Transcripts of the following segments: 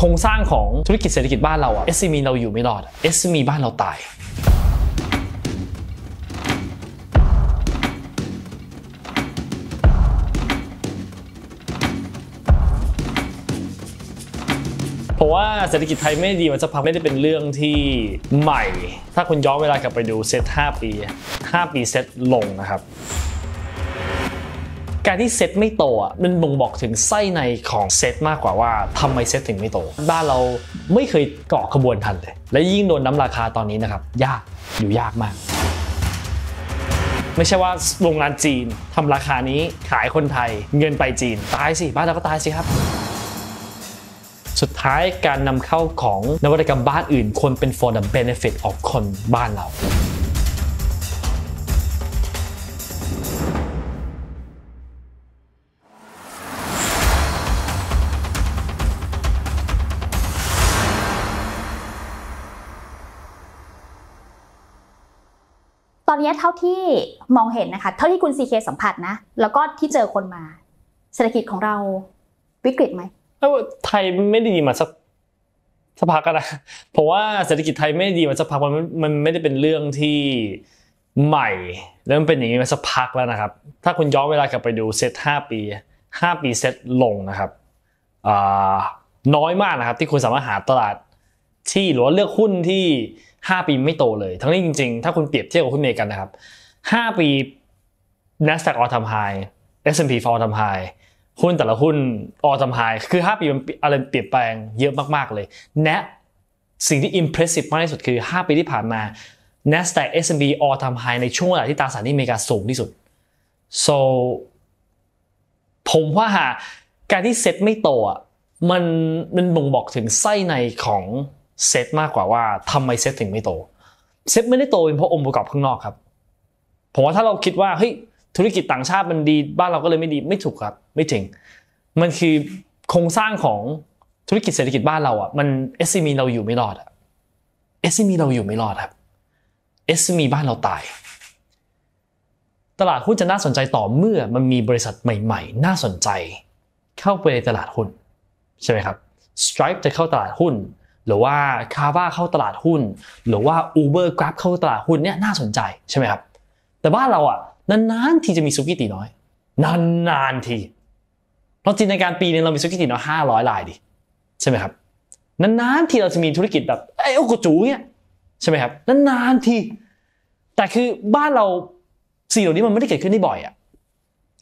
โครงสร้างของธุรกิจเศรษฐกิจบ้านเราอะ SME เราอยู่ไม่รอด SME บ้านเราตายพราะว่าเศรษฐกิจไทยไม่ดีมันจะพักไม่ได้เป็นเรื่องที่ใหม่ ถ้าคุณย้อนเวลากลับไปดูเซต5ปี 5 ปีเซตลงนะครับการที่เซตไม่โตอ่ะมันบ่งบอกถึงไส้ในของเซตมากกว่าว่าทำไมเซตถึงไม่โต บ้านเราไม่เคยเกาะขบวนทันเลย และยิ่งโดนน้าราคาตอนนี้นะครับ ยากอยู่ยากมาก ไม่ใช่ว่าโรงงานจีนทำราคานี้ขายคนไทย เงินไปจีน ตายสิ บ้านเราก็ตายสิครับ สุดท้ายการนำเข้าของนวัตกรรมบ้านอื่น ควรเป็น for the benefit of คนบ้านเราตอนนี้เท่าที่มองเห็นนะคะ เท่าที่คุณซีเคสัมผัสนะ แล้วก็ที่เจอคนมา เศรษฐกิจของเราวิกฤตไหมไทยไม่ได้ดีมาสักสักพักนะเพราะว่าเศรษฐกิจไทยไม่ไดีมาสักพักมันมันไม่ได้เป็นเรื่องที่ใหม่แล้วมันเป็นอย่างนี้มาสักพักแล้วนะครับ ถ้าคุณย้อนเวลากลับไปดูเซตห้าปีห้าปีเซตลงนะครับน้อยมากนะครับที่คุณสามารถหาตลาดที่หรือว่าเลือกหุ้นที่ 5 ปีไม่โตเลย ทั้งนี้จริงๆ ถ้าคุณเปรียบเทียบกับหุ้นเมกันนะครับ 5 ปี NASDAQ All Time High S&P 4 All Time High หุ้นแต่ละหุ้น All Time High คือ 5 ปีมันอะไรเปลี่ยนแปลงเยอะมากๆเลยและสิ่งที่ impressive มากที่สุดคือ 5 ปีที่ผ่านมา NASDAQ S&P All Time High ในช่วงเวลาที่ตราสารที่อเมริกาสูงที่สุด so ผมว่าการที่เซ็ตไม่โตอ่ะมันมันบ่งบอกถึงไส้ในของเซตมากกว่าว่า ทำไมเซตถึงไม่โตเซตไม่ได้โตเป็นเพราะองค์ประกอบข้างนอกครับ ผมว่าถ้าเราคิดว่าเฮ้ยธุรกิจต่างชาติมันดีบ้านเราก็เลยไม่ดีไม่ถูกครับ ไม่ถึงมันคือโครงสร้างของธุรกิจเศรษฐกิจบ้านเราอ่ะมัน SME เราอยู่ไม่รอดอ่ะ SME เราอยู่ไม่รอดครับ SME บ้านเราตาย ตลาดหุ้นจะน่าสนใจต่อเมื่อมันมีบริษัทใหม่ ๆ น่าสนใจ เข้าไปในตลาดหุ้นใช่ไหมครับ Stripe จะเข้าตลาดหุ้นหรือว่าค์บ้าเข้าตลาดหุ้น หรือว่า Uber Grab เข้าตลาดหุ้นเนี่ย น่าสนใจใช่ไหมครับแต่บ้านเราอ่ะนานๆทีจะมีซุกิตีน้อยนานๆทีเราจินในการปีนึงเรามีซุกิตีน้อยห้าร้อยลายดิใช่ไหมครับนานๆทีเราจะมีธุรกิจแบบไอ้โอ้กจูเนี่ยใช่ไหมครับนานๆทีแต่คือบ้านเราสิ่งเหล่านี้มันไม่ได้เกิดขึ้นได้บ่อยอะ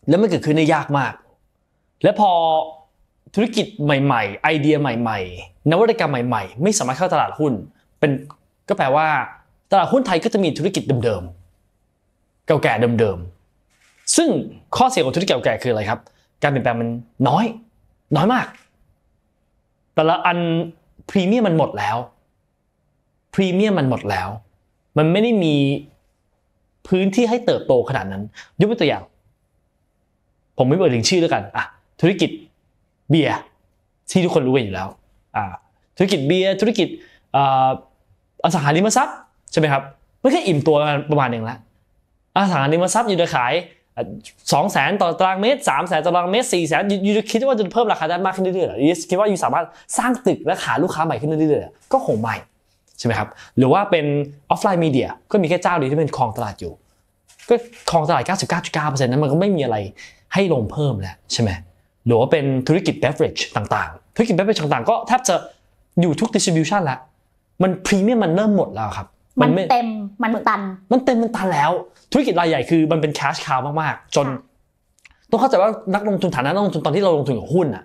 แล้วมันเกิดขึ้นได้ยากมาก และพอธุรกิจใหม่ๆไอเดียใหม่ ๆนวัตกรรมใหม่ๆ ไม่สามารถเข้าตลาดหุ้นเป็นก็แปลว่าตลาดหุ้นไทยก็จะมีธุรกิจเดิมๆเก่าแก่เดิมๆซึ่งข้อเสียของธุรกิจเก่าแก่คืออะไรครับ การเปลี่ยนแปลงมันน้อย น้อยมาก แต่ละอันพรีเมียมมันหมดแล้วพรีเมียมมันหมดแล้วมันไม่ได้มีพื้นที่ให้เติบโตขนาดนั้น ยกตัวอย่าง ผมไม่เปิดถึงชื่อแล้วกันอ่ะธุรกิจเบียร์ที่ทุกคนรู้กันอยู่แล้วธุรกิจเบียร์ธุรกิจอสังหาริมทรัพย์ใช่ไหมครับมันแค่อิ่มตัวประมาณหนึ่งละอสังหาริมทรัพย์อยู่จะขายสองแสนต่อตารางเมตรสามแสนต่อตารางเมตรสี่แสนยูจะคิดว่าจะเพิ่มราคาได้มากขึ้นเรื่อยๆหรอยูคิดว่ายูสามารถสร้างตึกและหาลูกค้าใหม่ขึ้นเรื่อยๆก็คงไม่ใช่ไหมครับหรือว่าเป็นออฟไลน์มีเดียก็มีแค่เจ้าเดียวที่เป็นคลองตลาดอยู่ก็คลองตลาด 99.9%นั้นมันก็ไม่มีอะไรให้ลงเพิ่มแล้วใช่ไหมหรือว่าเป็นธุรกิจเบ v e r ร g ต่าง ๆธุรกิจแบบเป็นต่างๆก็แทบจะอยู่ทุกดิสติบิวชันแล้ว มันพรีเมียมมันเริ่มหมดแล้วครับ มันเต็ม มันตัน มันเต็ม มันตันแล้ว ธุรกิจรายใหญ่คือมันเป็นแคชคาวมาก ๆ จน ต้องเข้าใจว่านักลงทุนฐานะ นักลงทุนตอนที่เราลงทุนกับหุ้นอ่ะ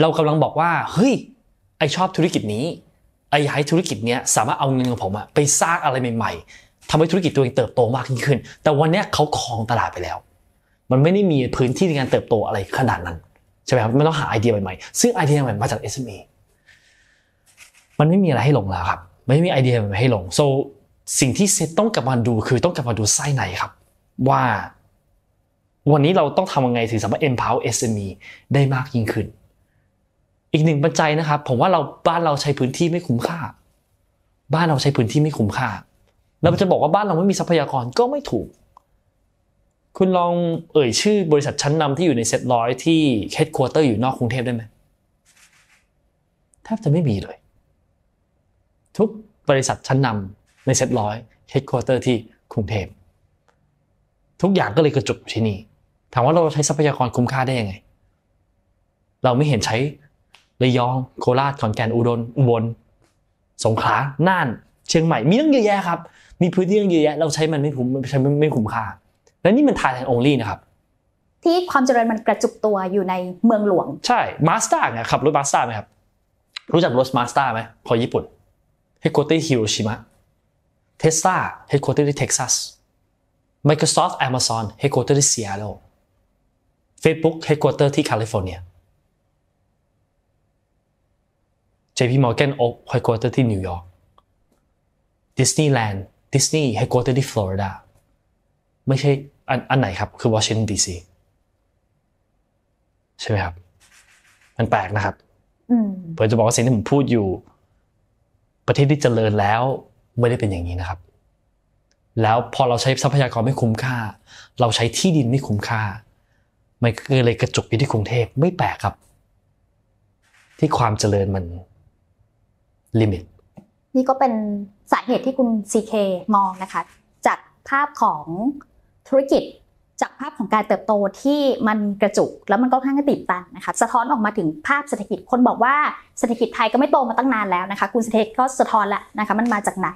เรากำลังบอกว่า เฮ้ยไอชอบธุรกิจนี้ ไออายให้ธุรกิจเนี้ยสามารถเอาเงินของผมอะไปสร้างอะไรใหม่ๆ ทำให้ธุรกิจตัวเองเติบโตมากยิ่งขึ้น แต่วันเนี้ยเขาครองตลาดไปแล้ว มันไม่ได้มีพื้นที่ในการเติบโตอะไรขนาดนั้นช่ไหมครับม่ต้องหาไอเดียใหม่ๆซึ่งไอเดียใหม่มาจาก SME มันไม่มีอะไรให้ลงแล้วครับ ไม่มีไอเดียใหม่ให้ลง so สิ่งที่เซตต้องกลับมาดูคือต้องกลับมาดูไส้ในครับ ว่าวันนี้เราต้องทำยังไงถึงสามารถ empower SME ได้มากยิ่งขึ้น อีกหนึ่งปัจจัยนะครับ ผมว่าเราบ้านเราใช้พื้นที่ไม่คุ้มค่า บ้านเราใช้พื้นที่ไม่คุ้มค่า เราจะบอกว่าบ้านเราไม่มีทรัพยากรก็ไม่ถูกคุณลองเอ่ยชื่อบริษัทชั้นนำที่อยู่ในเซ็ตร้อยที่เฮดควอเตอร์อยู่นอกกรุงเทพได้ไหมแทบจะไม่มีเลย ทุกบริษัทชั้นนำในเซ็ตร้อยเฮดควอเตอร์ที่กรุงเทพทุกอย่างก็เลยกระจุกที่นี่ถามว่าเราใช้ทรัพยากรคุ้มค่าได้ยังไง เราไม่เห็นใช้ระยองโคราชขอนแก่นอุดรอุบลสงขลาน่าน เชียงใหม่ มีตั้งเยอะแยะครับมีพื้นที่ตั้งเยอะแยะเราใช้มันไม่คุ้มใช้ไม่คุ้มค่าและนี่มันท h ยแ l น n d only นะครับ ที่ความเจริญมันกระจุกตัวอยู่ในเมืองหลวง ใช่มาสเตอร์นะขับรถมาสเตอร์ไหมครับ รู้จักรถมาสเตอร์ไหมของญี่ปุ่นเฮดโคเตอร์ฮิโรชิมะเทสลาเฮดโคเตอร์ที่เท็กซัส Microsoft Amazon เฮกโคเตอร์ที่ซีแรตเทิล Facebook เฮกโคเตอร์ที่แคลิฟอร์เนีย JP Morgan Oak เฮกโคเตอร์ที่นิวยอร์ก Disneyland Disney เฮกโคเตอร์ที่ฟลอริดาไม่ใช่อันอันไหนครับ คือวอชิงตันดีซีใช่ไหมครับ มันแปลกนะครับผมจะบอกว่าสิ่งที่ผมพูดอยู่ ประเทศที่เจริญแล้วไม่ได้เป็นอย่างนี้นะครับ แล้วพอเราใช้ทรัพยากรไม่คุ้มค่า เราใช้ที่ดินไม่คุ้มค่ามันเลยกระจุกอยู่ที่กรุงเทพไม่แปลกครับ ที่ความเจริญมัน ลิมิต นี่ก็เป็นสาเหตุที่คุณซีเคมองนะคะจากภาพของธุรกิจจากภาพของการเติบโตที่มันกระจุกแล้วมันก็ข้างกระติดตันนะคะสะท้อนออกมาถึงภาพเศรษฐกิจ คนบอกว่าเศรษฐกิจไทยก็ไม่โตมาตั้งนานแล้วนะคะคุณเศรษฐก็สะท้อนละนะคะมันมาจากไหน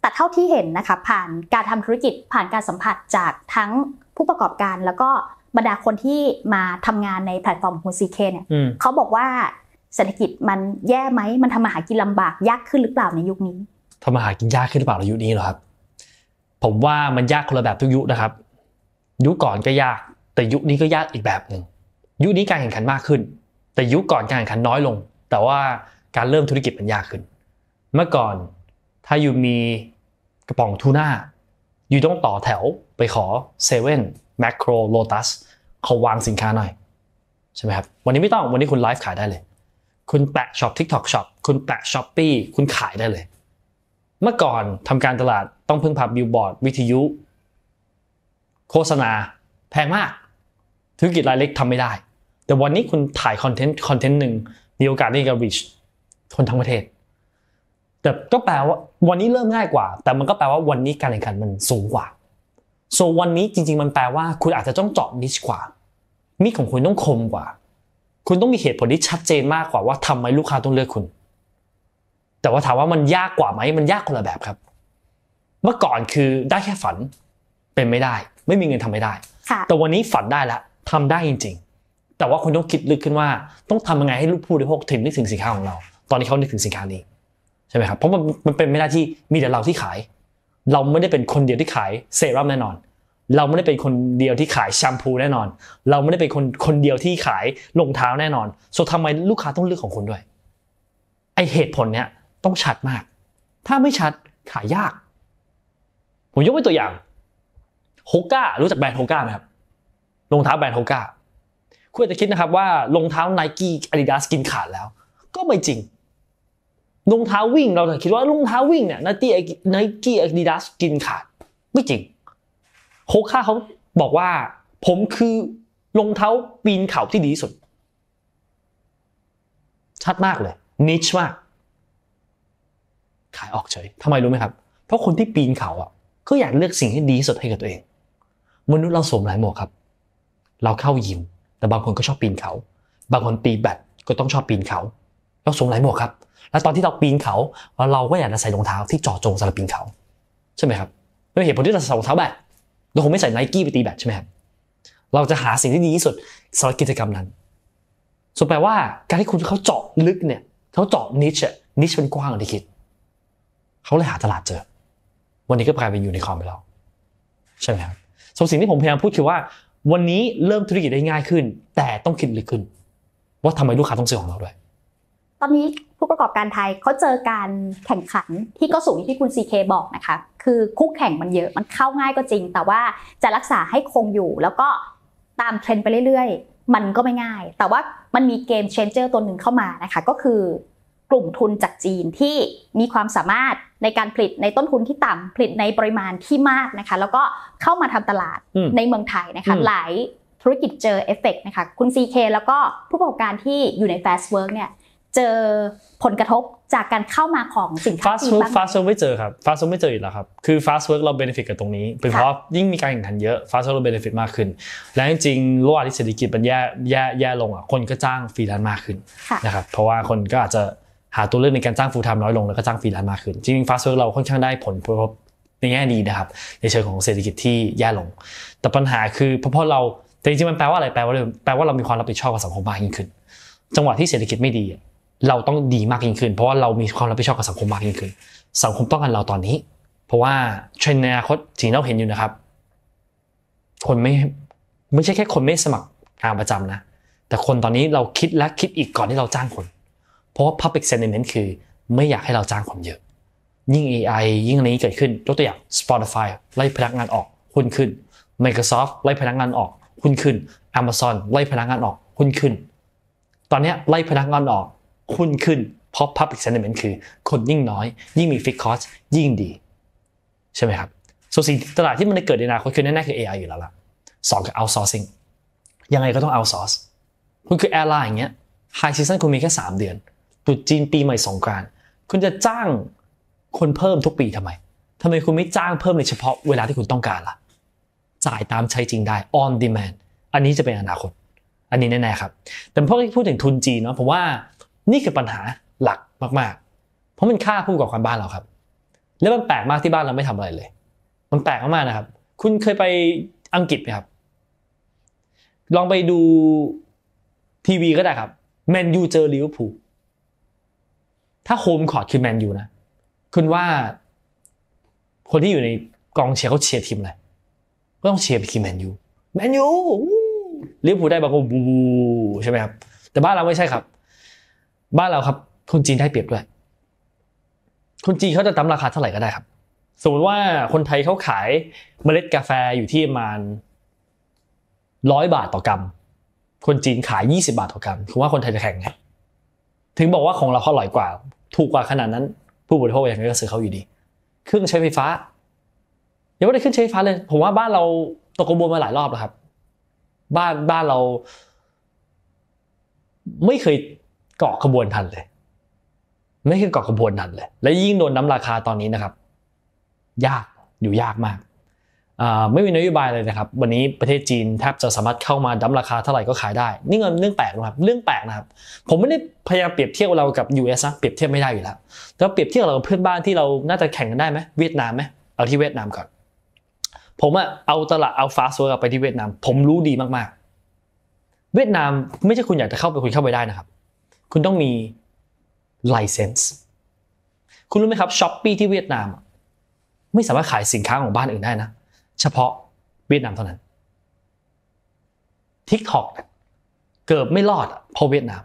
แต่เท่าที่เห็นนะคะผ่านการทำธุรกิจผ่านการสัมผัสจากทั้งผู้ประกอบการแล้วก็บรรดาคนที่มาทำงานในแพลตฟอร์มของคุณซีเคเนี่ยเขาบอกว่า เศรษฐกิจมันแย่ไหมมันทำมาหากินลำบากยากขึ้นหรือเปล่าในยุคนี้ทำมาหากินยากขึ้นหรือเปล่าในยุคนี้เหรอครับ ผมว่ามันยากคนละแบบทุกยุคนะครับยุคก่อนก็ยากแต่ยุคนี้ก็ยากอีกแบบหนึ่งยุคนี้การแข่งขันมากขึ้น แต่ยุคก่อนการแข่งขันน้อยลง แต่ว่าการเริ่มธุรกิจมันยากขึ้น เมื่อก่อนถ้าอยู่มีกระป๋องทูน่าอยู่ต้องต่อแถวไปขอเซเว่นแมคโครโลตัสเขาวางสินค้าหน่อย ใช่ไหมครับวันนี้ไม่ต้องวันนี้คุณไลฟ์ขายได้เลย คุณแปะช็อปทิก็อกช็อปคุณแปะช้อปปี้คุณขายได้เลย เมื่อก่อนทำการตลาดต้องพึ่งพาบิลบอร์ดวิทยุโฆษณาแพงมาก ธุรกิจรายเล็กทำไม่ได้ แต่วันนี้คุณถ่ายคอนเทนต์คอนเทนต์หนึ่งมีโอกาสได้กับ reach คนทั้งประเทศ แต่ก็แปลว่าวันนี้เริ่มง่ายกว่า แต่มันก็แปลว่าวันนี้การแข่งขันมันสูงกว่า so วันนี้จริง ๆมันแปลว่าคุณอาจจะต้องเจาะนิชกว่ามิของคุณต้องคมกว่า คุณต้องมีเหตุผลที่ชัดเจนมากกว่าว่าทำไมลูกค้าต้องเลือกคุณ แต่ว่าถามว่ามันยากกว่าไหมมันยากคนละแบบครับ เมื่อก่อนคือได้แค่ฝันเป็นไม่ได้ไม่มีเงินทำไม่ได้ แต่วันนี้ฝันได้แล้วทาได้จริง ๆ แต่ว่าคุณต้องคิดลึกขึ้นว่า ต้องทำยังไงให้ลูกผู้ได้พกถึงนึกถึงสินค้าของเรา ตอนนี้เขานึกถึงสินค้านี้ใช่ไหมครับ เพราะมันเป็นไม่ได้ที่มีแต่เราที่ขาย เราไม่ได้เป็นคนเดียวที่ขายเซรั่มแน่นอน เราไม่ได้เป็นคนเดียวที่ขายแชมพูแน่นอน เราไม่ได้เป็นคนคนเดียวที่ขายรองเท้าแน่นอนโซทำไมลูกค้าต้องเลือกของคุณด้วย ไอเหตุผลเนี้ยต้องชัดมาก ถ้าไม่ชัดขายยาก ผมยกเป็นตัวอย่างฮก้ารู้จักแบรนด์โฮก้าไหมครับรองเท้าแบรนด์โฮก้าคุณอาจจะคิดนะครับว่ารองเท้าไนกี้อาดิดาสกินขาดแล้ว ก็ไม่จริงรองเท้าวิ่ง เราจะคิดว่ารองเท้าวิ่งเนี่ยไนกี้ไนกี้อาดิดาสกินขาด ไม่จริงโฮก้าเขาบอกว่า ผมคือรองเท้าปีนเขาที่ดีที่สุด ชัดมากเลยนิชมาก ขายออกเฉยทำไมรู้ไหมครับ เพราะคนที่ปีนเขาอ่ะก็อยากเลือกสิ่งที่ดีที่สุดให้กับตัวเองมนุษย์เราสวมหลายหมวกครับ เราเข้ายิม แต่บางคนก็ชอบปีนเขา บางคนตีแบตก็ต้องชอบปีนเขา เราสวมหลายหมวกครับ แล้วตอนที่เราปีนเขา เราก็อยากจะใส่รองเท้า ที่เจาะจงสำหรับปีนเขาใช่ไหมครับด้วยเหตุผลที่เราใส่รองเท้าแบตเราคงไม่ใส่ไนกี้ไปตีแบตใช่ไหมครับ เราจะหาสิ่งที่ดีที่สุดสำหรับกิจกรรมนั้นสวนแปลว่าการที่คุณเขาเจาะลึกเนี่ย เขาเจาะนิชนิชเป็นกว้างกว่าที่คิด เขาเลยหาตลาดเจอ วันนี้ก็กลายเป็นอยู่ในคอมไปแล้วใช่ไหมครับส่วนสิ่งที่ผมพยายามพูดคือว่าวันนี้เริ่มธุรกิจได้ง่ายขึ้น แต่ต้องคิดลึกขึ้น ว่าทำไมลูกค้าต้องซื้อของเราด้วยตอนนี้ผู้ประกอบการไทยเขาเจอการแข่งขันที่ก็สูงที่คุณ CK บอกนะคะคือคู่แข่งมันเยอะมันเข้าง่ายก็จริง แต่ว่าจะรักษาให้คงอยู่ แล้วก็ตามเทรนด์ไปเรื่อยๆ มันก็ไม่ง่าย แต่ว่ามันมีเกมเชนเจอร์ตัวหนึ่งเข้ามานะคะก็คือกลุ่มทุนจากจีนที่มีความสามารถในการผลิตในต้นทุนที่ต่ำผลิตในปริมาณที่มากนะคะ แล้วก็เข้ามาทำตลาดในเมืองไทยนะคะหลายธุรกิจเจอเอฟเฟกนะคะคุณ CK แล้วก็ผู้ประกอบการที่อยู่ใน Fast Work เนี่ยเจอผลกระทบจากการเข้ามาของสินค้า fast food fast ิ o ์กไม่เจอครับ fast ิ o ์กไม่เจออีกแล้วครับ คือ fast work เรา benefit กับตรงนี้เป็นเพราะยิ่งมีการแข่งขันเยอะ fast work เรา benefit มากขึ้น และจริงๆระหว่างที่เศรษฐกิจมันแย่แย่แย่ลงอ่ะคนก็จ้างฟรีแลนซ์มากขึ้นนะครับเพราะว่าคนก็อาจจะหาตัวเลือกในการจ้างฟูลไทม์น้อยลง แล้วก็จ้างฟรีแลนซ์มากขึ้น จริงๆฟาสต์เวิร์กเราค่อนข้างได้ผลกบในแง่ดีนะครับ ในเชิงของเศรษฐกิจที่แย่ลง แต่ปัญหาคือเพราะเราแต่จริงๆมันแปลว่าอะไรแปลว่าแปลว่าเรามีความรับผิดชอบกับสังคมมากยิ่งขึ้น จังหวะที่เศรษฐกิจไม่ดีเราต้องดีมากยิ่งขึ้น เพราะว่าเรามีความรับผิดชอบกับสังคมมากยิ่งขึ้น สังคมต้องการเราตอนนี้ เพราะว่าเทรนด์ในอนาคตสิ่งที่เราเห็นอยู่นะครับ คนไม่ไม่ใช่แค่คนไม่สมัครงานประจำนะ แต่คนตอนนี้เราคิดและคิดอีกก่อนที่เราจ้างคนเพราะว่า public sentiment คือไม่อยากให้เราจ้างคนเยอะ ยิ่ง AI ยิ่งอะไรนี้เกิดขึ้นยกตัวอย่าง Spotify ไล่พนักงานออกหุ้นขึ้น Microsoft ไล่พนักงานออกหุ้นขึ้น Amazon ไล่พนักงานออก หุ้นขึ้น ตอนนี้ไล่พนักงานออกหุ้นขึ้นเพราะ public sentiment คือคนยิ่งน้อย ยิ่งมี fixed cost ยิ่งดีใช่ไหมครับส่วนสิ่งตลาดที่มันจะเกิดในอนาคตคือแน่ๆคือ AI อยู่แล้วล่ะสองคือ outsourcing ยังไงก็ต้อง outsource คุณคือแอร์ไลน์อย่างเงี้ยไฮซีซั่นคุณมีแค่3เดือนจุดจีนปีใหม่สงการคุณจะจ้างคนเพิ่มทุกปีทำไมทำไมคุณไม่จ้างเพิ่มในเฉพาะเวลาที่คุณต้องการล่ะ จ่ายตามใช้จริงได้ on demand อันนี้จะเป็นอนาคต อันนี้แน่ๆครับ แต่พอพูดถึงทุนจีนเนาะผมว่านี่คือปัญหาหลักมาก ๆ เพราะมันค่าผู้กอบการบ้านเราครับ แล้วมันแปลกมากที่บ้านเราไม่ทำอะไรเลย มันแปลกมากๆนะครับ คุณเคยไปอังกฤษไหมครับ ลองไปดูทีวีก็ได้ครับแมนยูเจอลิเวอร์พูลถ้าโฮมคอร์ดคือแมนยูนะคุณว่า คนที่อยู่ในกองเชียร์เขาเชียร์ทีมอะไรก็ต้องเชียร์ไปทีมแมนยูแมนยูลิเวอร์พูลได้บางคนบูใช่ไหมครับ แต่บ้านเราไม่ใช่ครับ บ้านเราครับ คนจีนได้เปรียบด้วยคนจีนเขาจะตั้มราคาเท่าไหร่ก็ได้ครับ สมมติว่าคนไทยเขาขายเมล็ดกาแฟอยู่ที่ประมาณร้อยบาทต่อกรัมคนจีนขายยี่สิบาทต่อกรัมคุณว่าคนไทยจะแข่งไงถึงบอกว่าของเราเขาอร่อยกว่าถูกกว่าขนาดนั้น ผู้บริโภคอย่างไรก็ซื้อเขาอยู่ดี เครื่องใช้ไฟฟ้ายังไม่ได้ขึ้นใช้ไฟฟ้าเลย ผมว่าบ้านเราตกกระบวนมาหลายรอบแล้วครับบ้านบ้านเรา ไม่เคยเกาะกระบวนทันเลย ไม่เคยเกาะกระบวนทันเลย และยิ่งโดนน้ำราคาตอนนี้นะครับ ยากอยู่ยากมากไม่มีนโยบายเลยนะครับวันนี้ประเทศจีนแทบจะสามารถเข้ามาดั้มราคาเท่าไหร่ก็ขายได้นี่เงินเรื่องแปลกนะครับเรื่องแปลกนะครับผมไม่ได้พยายามเปรียบเทียบเรากับ US นะเปรียบเทียบไม่ได้อยู่แล้วแต่เปรียบ เทียบเราเพื่อนบ้านที่เราน่าจะแข่งกันได้ไหมเวียดนามไหมเอาที่เวียดนามก่อนผมอะเอาตลาดเอาฟาสโซกไปที่เวียดนามผมรู้ดีมากๆ เวียดนามไม่ใช่คุณอยากจะเข้าไปคุณเข้าไปได้นะครับคุณต้องมีไลเซนส์คุณรู้ไหมครับช้อปปี้ที่เวียดนามไม่สามารถขายสินค้าของบ้านอื่นได้นะเฉพาะเวียดนามเท่านั้น TikTok เกิดไม่รอดเพราะเวียดนาม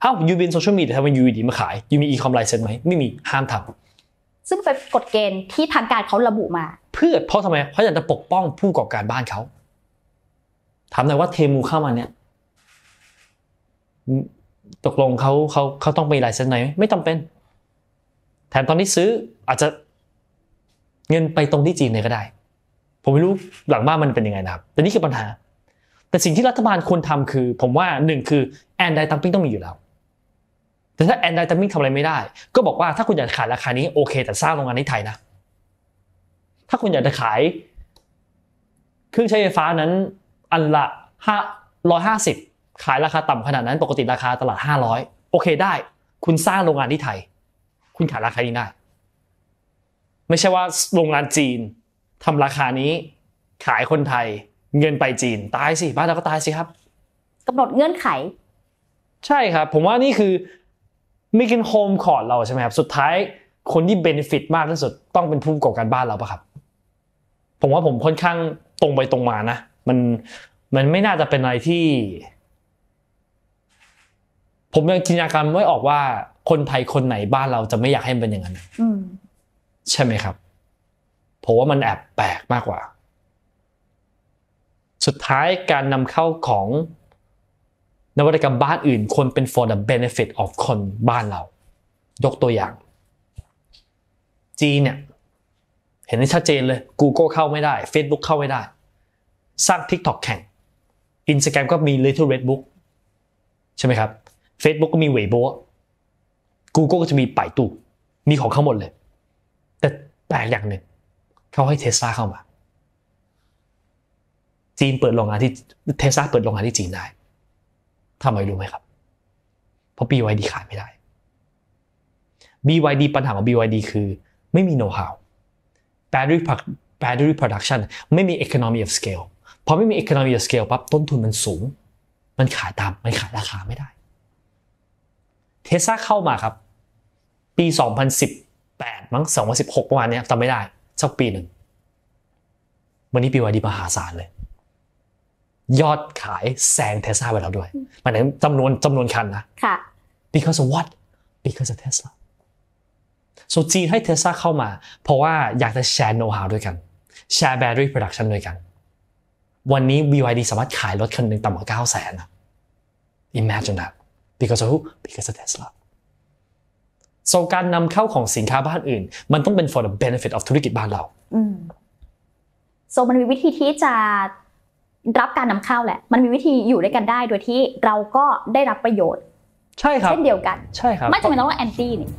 เอ้ายูบปนโซเชียลมีเดียทำไมยูดีมาขายยูมีอีคอมไลเซนไหมไม่มีห้ามทำซึ่งเป็นกฎเกณฑ์ที่ทางการเขาระบุมา เพื่อเพราะทำไมเพราะอยากจะปกป้องผู้ประกอบการบ้านเขาถามหน่อยว่าเทมูเข้ามาเนี่ย ตกลงเขาเขาเขาต้องไปาลเซ็นไหนไม่จาเป็น แถมตอนนี้ซื้ออาจจะเงินไปตรงที่จีนเลยก็ได้ผมไม่รู้หลังบ้านมันเป็นยังไงนะครับ แต่นี่คือปัญหา แต่สิ่งที่รัฐบาลควรทาคือ ผมว่าหนึ่งคือแอนดายตัมปิ้งต้องมีอยู่แล้วแต่ถ้าแอนดายตัมปิ้งทำอะไรไม่ได้ ก็บอกว่าถ้าคุณอยากขายราคานี้ โอเคแต่สร้างโรงงานในไทยนะ ถ้าคุณอยากจะขาย เครื่องใช้ไฟฟ้านั้น อันละห้าร้อยห้าสิบขายราคาต่ำขนาดนั้น ปกติราคาตลาดห้าร้อยโอเคได้ คุณสร้างโรงงานที่ไทย คุณขายราคานี้ได้ไม่ใช่ว่าโรงงานจีนทำราคานี้ ขายคนไทย เงินไปจีน ตายสิบ้านเราก็ตายสิครับกำหนดเงื่อนไข ใช่ครับ ผมว่านี่คือมิกินโฮมคอร์ดเราใช่ไหมครับสุดท้าย คนที่เบนฟิต มากที่สุดต้องเป็นผู้ประกอบการบ้านเราปะครับ ผมว่าผมค่อนข้างตรงไปตรงมานะมันมันไม่น่าจะเป็นอะไรที่ ผมยังจินตนาการไม่ออกว่า คนไทยคนไหนบ้านเราจะไม่อยากให้มันเป็นอย่างนั้นใช่ไหมครับเพราะว่ามันแอบแปลกมากกว่า สุดท้ายการนำเข้าของนวัตกรรมบ้านอื่นควรเป็น for the benefit of คนบ้านเรา ยกตัวอย่าง จีนเนี่ย เห็นได้ชัดเจนเลย Google เข้าไม่ได้ Facebook เข้าไม่ได้ สร้าง TikTok แข่ง Instagram ก็มี Little Red Book ใช่ไหมครับ Facebook ก็มี Weibo Google ก็จะมีป่ายตู่มีของเข้าหมดเลย แต่แปลกอย่างหนึ่งเขาให้เทสลาเข้ามาจีนเปิดโรงงานที่เทสลาเปิดโรงงานที่จีนได้ ทำไมรู้ไหมครับ เพราะ BYD ขายไม่ได้ BYD ปัญหาของ BYD คือไม่มีโน้ตฮาวรี่ t ักแบตเตอรี่โปรดักชันไม่มี economy of scale พอไม่มี economy of scale ปั๊บต้นทุนมันสูง มันขายตามมันขายราคาไม่ได้ เทสซาเข้ามาครับ ปี 2018 มั้ง2016ประมาณนี้จำไม่ได้สักปีหนึ่ง วันนี้ปีวาดีมหาศาลเลย ยอดขายแซงเทสลาไปแล้วด้วย หมายถึงจำนวนจำนวนคันนะค่ะ because of what because of Tesla โซจีนให้เทสลาเข้ามาเพราะว่าอยากจะแชร์โน้ตหาด้วยกัน แชร์แบตเตอรี่โปรดักชันด้วยกัน วันนี้ BYD สามารถขายรถคันหนึ่งต่ำกว่า9 0 0 0 0ะ imagine that because of who because of Tesla โซการนำเข้าของสินค้าบ้านอื่น มันต้องเป็น for the benefit of ธุรกิจบ้านเราโซมันมีวิธีที่จะรับการนำเข้าแหละ มันมีวิธีอยู่ด้วยกันได้โดยที่เราก็ได้รับประโยชน์ใช่ครับเช่นเดียวกัน ใช่ครับ ไม่จำเป็นต้องว่าแอนตี้นี่